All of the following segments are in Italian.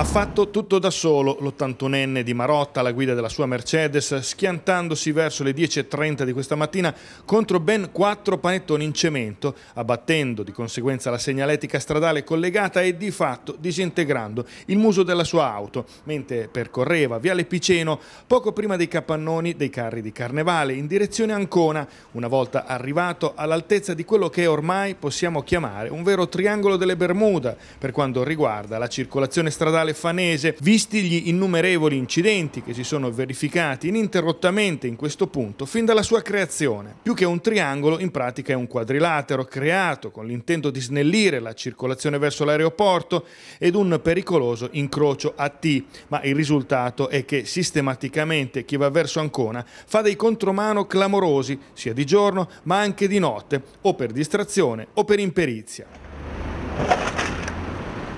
Ha fatto tutto da solo l'ottantunenne di Marotta alla guida della sua Mercedes, schiantandosi verso le 10.30 di questa mattina contro ben quattro panettoni in cemento, abbattendo di conseguenza la segnaletica stradale collegata e di fatto disintegrando il muso della sua auto, mentre percorreva Viale Piceno poco prima dei capannoni dei carri di Carnevale in direzione Ancona, una volta arrivato all'altezza di quello che ormai possiamo chiamare un vero triangolo delle Bermuda per quanto riguarda la circolazione stradale statale fanese, visti gli innumerevoli incidenti che si sono verificati ininterrottamente in questo punto fin dalla sua creazione. Più che un triangolo, in pratica è un quadrilatero creato con l'intento di snellire la circolazione verso l'aeroporto ed un pericoloso incrocio a T, ma il risultato è che sistematicamente chi va verso Ancona fa dei contromano clamorosi, sia di giorno ma anche di notte, o per distrazione o per imperizia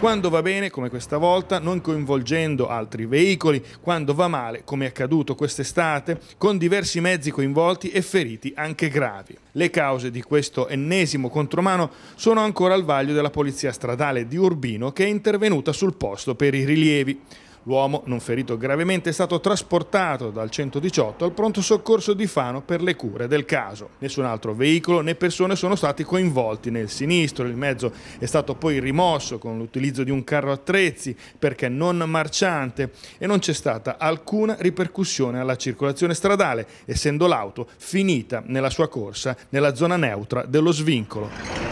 quando va bene, come questa volta, non coinvolgendo altri veicoli, quando va male, come è accaduto quest'estate, con diversi mezzi coinvolti e feriti anche gravi. Le cause di questo ennesimo contromano sono ancora al vaglio della Polizia Stradale di Urbino che è intervenuta sul posto per i rilievi. L'uomo, non ferito gravemente, è stato trasportato dal 118 al pronto soccorso di Fano per le cure del caso. Nessun altro veicolo né persone sono stati coinvolti nel sinistro. Il mezzo è stato poi rimosso con l'utilizzo di un carro attrezzi perché non marciante e non c'è stata alcuna ripercussione alla circolazione stradale, essendo l'auto finita nella sua corsa nella zona neutra dello svincolo.